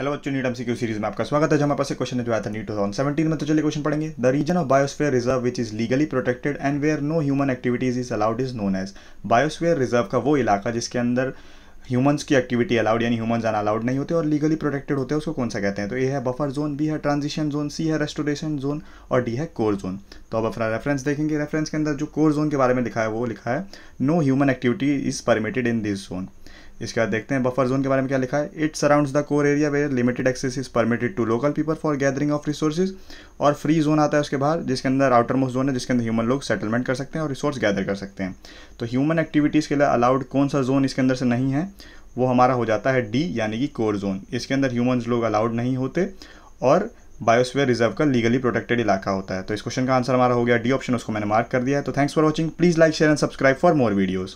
hello बच्चों NEET MCQ series में आपका स्वागत है जो हमारे पास क्वेश्चन है जो आया था नीट टू सेवेंटीन में तो चलिए क्वेश्चन पढ़ेंगे the reason of biosphere reserve which is legally protected and where no human activities is allowed is known as biosphere reserve का वो इलाका जिसके अंदर ह्यूमंस की एक्टिविटी अलाउड यानी ह्यूमन आना अलाउड नहीं होते और लीगली प्रोटेक्टेड होते हैं उसको कौन सा कहते हैं तो ए है बफर जोन बी है ट्रांजिशन जोन सी है रेस्टोरेशन जोन और डी है कोर जोन तो अब अपना रेफरेंस देखेंगे रेफरेंस के अंदर जो कोर जोन के बारे में लिखा है वो लिखा है no human activity is permitted in this zone इसके बाद देखते हैं बफर जोन के बारे में क्या लिखा है it surrounds the core area where limited access is permitted to local people for gathering of resources और फ्री जोन आता है उसके बाहर जिसके अंदर आउटर मोस्ट जोन है जिसके अंदर ह्यूमन लोग सेटलमेंट कर सकते हैं और रिसोर्स गैदर कर सकते हैं तो ह्यूमन एक्टिविटीज़ के लिए अलाउड कौन सा जोन इसके अंदर से नहीं है वो हमारा हो जाता है डी यानी कि कोर जोन इसके अंदर ह्यूमन लोग अलाउड नहीं होते और बायोस्फीयर रिजर्व का लीगली प्रोटेक्टेड इलाका होता है तो इस क्वेश्चन का आंसर हमारा हो गया डी ऑप्शन उसको मैंने मार्क कर दिया है तो thanks for watching please like share and subscribe for more videos